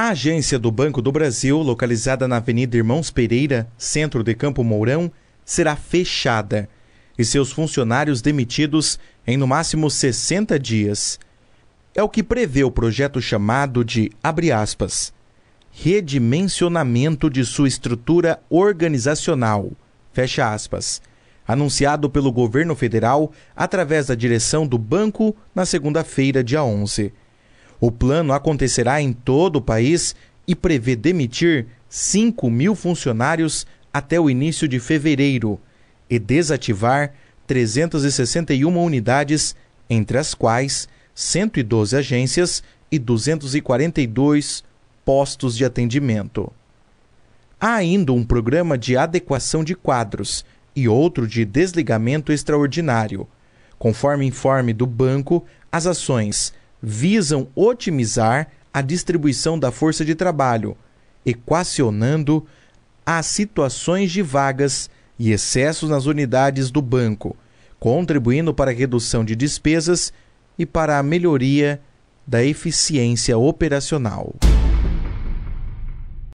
A agência do Banco do Brasil, localizada na Avenida Irmãos Pereira, centro de Campo Mourão, será fechada e seus funcionários demitidos em no máximo 60 dias. É o que prevê o projeto chamado de, abre aspas, redimensionamento de sua estrutura organizacional, fecha aspas, anunciado pelo governo federal através da direção do banco na segunda-feira, dia 11. O plano acontecerá em todo o país e prevê demitir 5 mil funcionários até o início de fevereiro e desativar 361 unidades, entre as quais 112 agências e 242 postos de atendimento. Há ainda um programa de adequação de quadros e outro de desligamento extraordinário. Conforme informe do banco, as ações visam otimizar a distribuição da força de trabalho, equacionando as situações de vagas e excessos nas unidades do banco, contribuindo para a redução de despesas e para a melhoria da eficiência operacional.